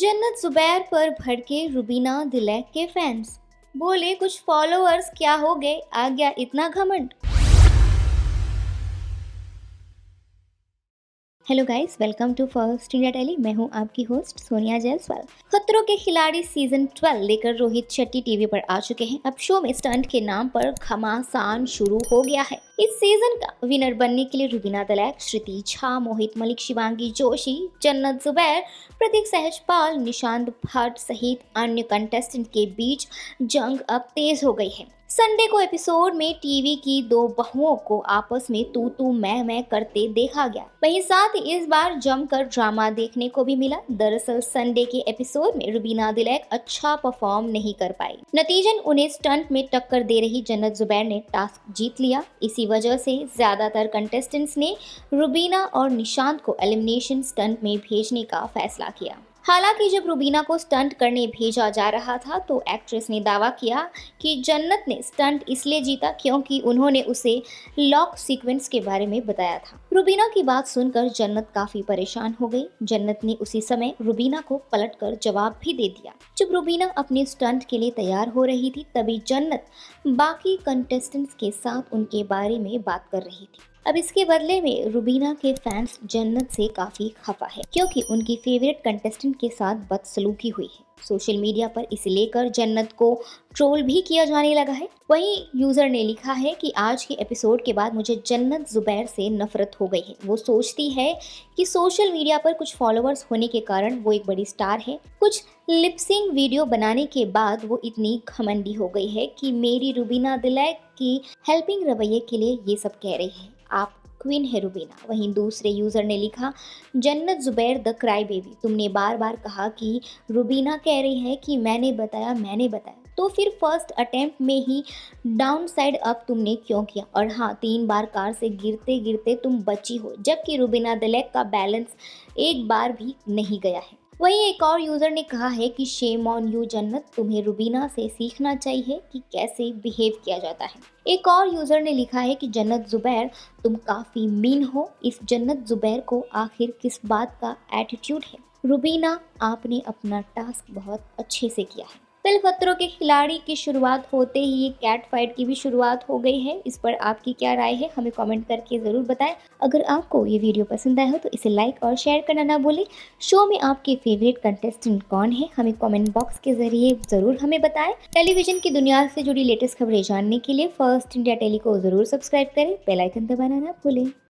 जन्नत जुबैर पर भड़के रुबीना दिलैक के फैंस बोले कुछ फॉलोअर्स क्या हो गए आ गया इतना घमंड hello guys welcome to first India telly मैं हूं आपकी होस्ट सोनिया जायसवाल खतरों के खिलाड़ी सीजन 12 लेकर रोहित शेट्टी टीवी पर आ चुके हैं अब शो में स्टंट के नाम पर घमासान शुरू हो गया है इस सीजन का विनर बनने के लिए रुबीना दलैक श्रुति झा मोहित मलिक शिवांगी जोशी जन्नत जुबैर प्रतीक सहजपाल निशांत भट्ट सहित अन्य कंटेस्टेंट के बीच जंग अब तेज हो गई है संडे को एपिसोड में टीवी की दो बहुओं को आपस में तू तू मैं मैं करते देखा गया वहीं साथ ही इस बार जमकर ड्रामा देखने को भी मिला दरअसल संडे के एपिसोड में रुबीना दिलैक अच्छा परफॉर्म नहीं कर पाई नतीजन उन्हें स्टंट में टक्कर दे रही जन्नत जुबैर ने टास्क जीत लिया इसी जिसकी वजह से ज़्यादातर कंटेस्टेंट्स ने रुबीना और निशांत को एलिमिनेशन स्टंट में भेजने का फैसला किया हालांकि जब रुबीना को स्टंट करने भेजा जा रहा था तो एक्ट्रेस ने दावा किया कि जन्नत ने स्टंट इसलिए जीता क्योंकि उन्होंने उसे लॉक सीक्वेंस के बारे में बताया था रुबीना की बात सुनकर जन्नत काफी परेशान हो गई जन्नत ने उसी समय रुबीना को पलटकर जवाब भी दे दिया जब रुबीना अपने स्टंट के लिए तैयार हो रही थी तभी जन्नत बाकी कंटेस्टेंट्स के साथ उनके बारे में बात कर रही थी अब इसके बदले में रुबीना के फैंस जन्नत से काफी खफा है क्योंकि उनकी फेवरेट कंटेस्टेंट के साथ बदसलूकी हुई है सोशल मीडिया पर इसे लेकर जन्नत को ट्रोल भी किया जाने लगा है वहीं यूज़र ने लिखा है कि आज के एपिसोड के बाद मुझे जन्नत ज़ुबैर से नफरत हो गई है वो सोचती है कि सोशल मीडिया पर कुछ फॉलोअर्स होने के कारण वो एक बड़ी स्टार है कुछ लिपसिंग वीडियो बनाने के बाद वो इतनी घमंडी हो गई है कि मेरी रूबीना दिलैक की हेल्पिंग रवैये के लिए ये सब कह रही है आप क्वीन हेरुबीना वहीं दूसरे यूज़र ने लिखा जन्नत जुबैर द क्राई बेबी तुमने बार बार कहा कि रुबीना कह रही है कि मैंने बताया मैंने बताया तो फिर फर्स्ट अटेम्प्ट में ही डाउन साइड अप तुमने क्यों किया और हाँ तीन बार कार से गिरते गिरते तुम बची हो जबकि रुबीना दलेक का बैलेंस एक बार भी नहीं गया है वहीं एक और यूज़र ने कहा है कि शेम ऑन यू जन्नत तुम्हें रुबीना से सीखना चाहिए कि कैसे बिहेव किया जाता है एक और यूज़र ने लिखा है कि जन्नत ज़ुबैर तुम काफ़ी मीन हो इस जन्नत ज़ुबैर को आखिर किस बात का एटीट्यूड है रुबीना आपने अपना टास्क बहुत अच्छे से किया है खतरों के खिलाड़ी की शुरुआत होते ही ये कैट फाइट की भी शुरुआत हो गई है इस पर आपकी क्या राय है हमें कमेंट करके ज़रूर बताएं अगर आपको ये वीडियो पसंद आया हो तो इसे लाइक और शेयर करना ना भूलें शो में आपके फेवरेट कंटेस्टेंट कौन है हमें कमेंट बॉक्स के जरिए ज़रूर हमें बताएं टेलीविजन की दुनिया से जुड़ी लेटेस्ट खबरें जानने के लिए फर्स्ट इंडिया टेली को ज़रूर सब्सक्राइब करें बेलाइकन दबाना ना भूलें